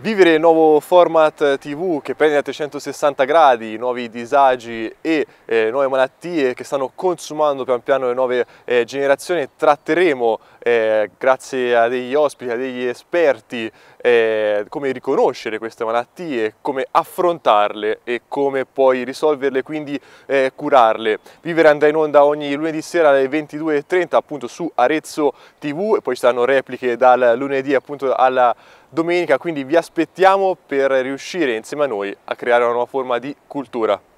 Vivere il nuovo format TV che prende a 360 gradi i nuovi disagi e eh, nuove malattie che stanno consumando pian piano le nuove eh, generazioni, tratteremo eh, grazie a degli ospiti, a degli esperti, eh, come riconoscere queste malattie, come affrontarle e come poi risolverle, quindi eh, curarle. Vivere andrà in onda ogni lunedì sera alle 22.30 appunto su Arezzo TV e poi ci saranno repliche dal lunedì appunto alla domenica, quindi vi aspettiamo per riuscire insieme a noi a creare una nuova forma di cultura.